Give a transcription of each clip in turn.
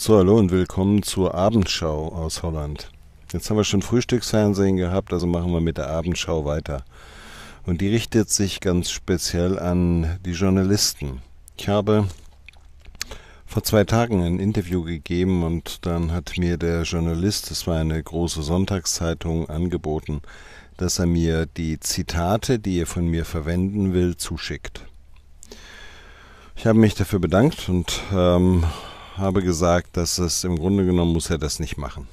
So, hallo und willkommen zur Abendschau aus Holland. Jetzt haben wir schon Frühstücksfernsehen gehabt, also machen wir mit der Abendschau weiter. Und die richtet sich ganz speziell an die Journalisten. Ich habe vor zwei Tagen ein Interview gegeben und dann hat mir der Journalist, das war eine große Sonntagszeitung, angeboten, dass er mir die Zitate, die er von mir verwenden will, zuschickt. Ich habe mich dafür bedankt und ähm, habe gesagt, dass es im Grunde genommen muss er das nicht machen.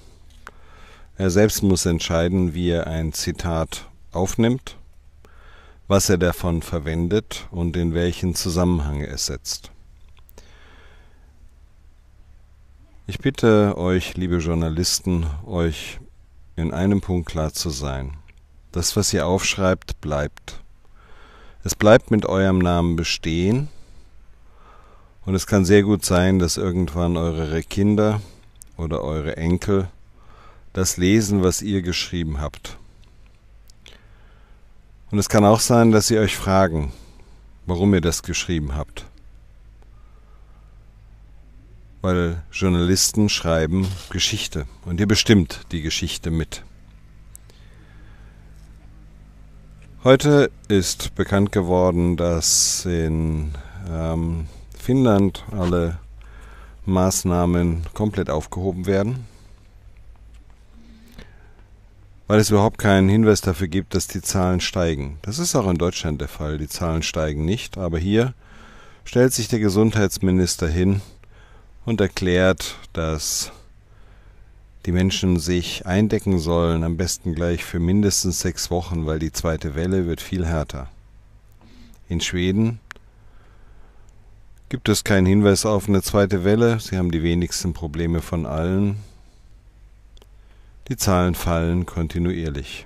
Er selbst muss entscheiden, wie er ein Zitat aufnimmt, was er davon verwendet und in welchen Zusammenhang es setzt. Ich bitte euch, liebe Journalisten, euch in einem Punkt klar zu sein. Das, was ihr aufschreibt, bleibt. Es bleibt mit eurem Namen bestehen und es kann sehr gut sein, dass irgendwann eure Kinder oder eure Enkel das lesen, was ihr geschrieben habt. Und es kann auch sein, dass sie euch fragen, warum ihr das geschrieben habt. Weil Journalisten schreiben Geschichte und ihr bestimmt die Geschichte mit. Heute ist bekannt geworden, dass in ähm, Finnland alle Maßnahmen komplett aufgehoben werden, weil es überhaupt keinen Hinweis dafür gibt, dass die Zahlen steigen. Das ist auch in Deutschland der Fall. Die Zahlen steigen nicht, aber hier stellt sich der Gesundheitsminister hin und erklärt, dass die Menschen sich eindecken sollen, am besten gleich für mindestens sechs Wochen, weil die zweite Welle wird viel härter. In Schweden gibt es keinen Hinweis auf eine zweite Welle. Sie haben die wenigsten Probleme von allen. Die Zahlen fallen kontinuierlich.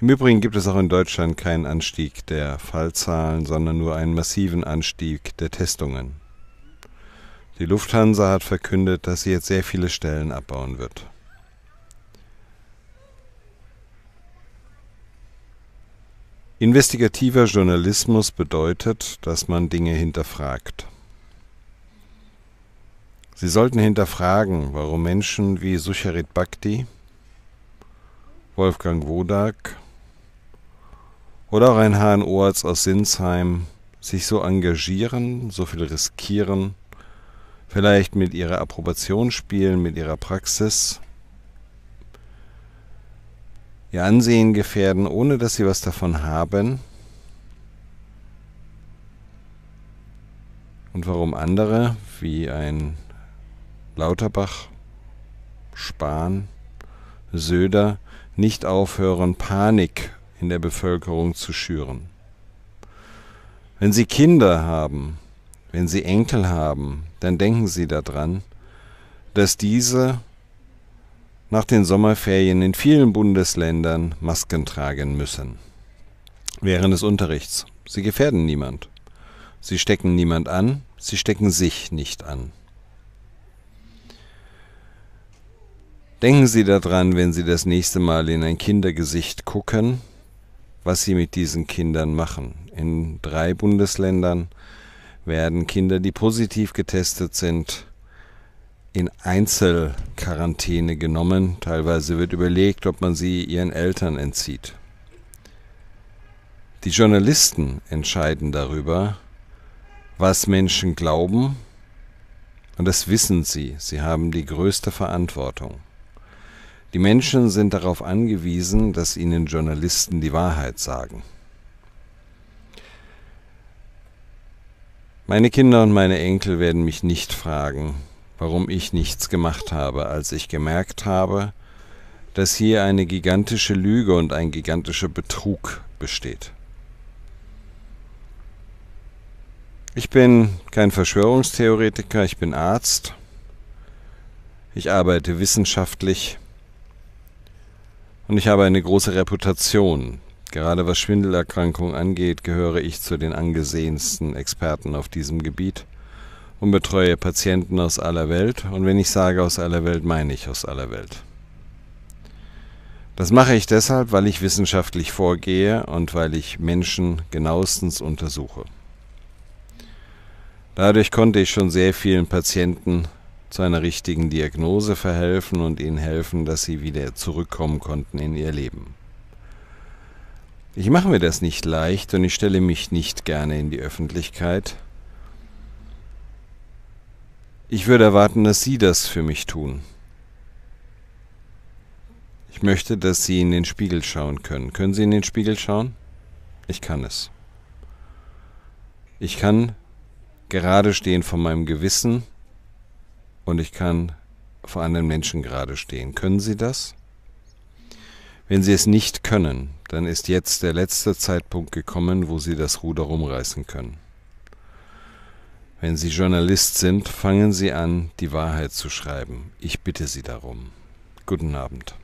Im Übrigen gibt es auch in Deutschland keinen Anstieg der Fallzahlen, sondern nur einen massiven Anstieg der Testungen. Die Lufthansa hat verkündet, dass sie jetzt sehr viele Stellen abbauen wird. Investigativer Journalismus bedeutet, dass man Dinge hinterfragt. Sie sollten hinterfragen, warum Menschen wie Sucharit Bhakti, Wolfgang Wodak oder auch ein HNO-Arzt aus Sinsheim sich so engagieren, so viel riskieren, vielleicht mit ihrer Approbation spielen, mit ihrer Praxis ihr Ansehen gefährden, ohne dass sie was davon haben? Und warum andere, wie ein Lauterbach, Spahn, Söder, nicht aufhören, Panik in der Bevölkerung zu schüren? Wenn Sie Kinder haben, wenn Sie Enkel haben, dann denken Sie daran, dass diese nach den Sommerferien in vielen Bundesländern Masken tragen müssen. Während des Unterrichts. Sie gefährden niemand. Sie stecken niemand an, sie stecken sich nicht an. Denken Sie daran, wenn Sie das nächste Mal in ein Kindergesicht gucken, was Sie mit diesen Kindern machen. In drei Bundesländern werden Kinder, die positiv getestet sind, in Einzelquarantäne genommen. Teilweise wird überlegt, ob man sie ihren Eltern entzieht. Die Journalisten entscheiden darüber, was Menschen glauben, und das wissen sie, sie haben die größte Verantwortung. Die Menschen sind darauf angewiesen, dass ihnen Journalisten die Wahrheit sagen. Meine Kinder und meine Enkel werden mich nicht fragen, warum ich nichts gemacht habe, als ich gemerkt habe, dass hier eine gigantische Lüge und ein gigantischer Betrug besteht. Ich bin kein Verschwörungstheoretiker, ich bin Arzt. Ich arbeite wissenschaftlich und ich habe eine große Reputation. Gerade was Schwindelerkrankungen angeht, gehöre ich zu den angesehensten Experten auf diesem Gebiet und betreue Patienten aus aller Welt. Und wenn ich sage aus aller Welt, meine ich aus aller Welt. Das mache ich deshalb, weil ich wissenschaftlich vorgehe und weil ich Menschen genauestens untersuche. Dadurch konnte ich schon sehr vielen Patienten zu einer richtigen Diagnose verhelfen und ihnen helfen, dass sie wieder zurückkommen konnten in ihr Leben. Ich mache mir das nicht leicht und ich stelle mich nicht gerne in die Öffentlichkeit, ich würde erwarten, dass Sie das für mich tun. Ich möchte, dass Sie in den Spiegel schauen können. Können Sie in den Spiegel schauen? Ich kann es. Ich kann gerade stehen vor meinem Gewissen und ich kann vor anderen Menschen gerade stehen. Können Sie das? Wenn Sie es nicht können, dann ist jetzt der letzte Zeitpunkt gekommen, wo Sie das Ruder rumreißen können. Wenn Sie Journalist sind, fangen Sie an, die Wahrheit zu schreiben. Ich bitte Sie darum. Guten Abend.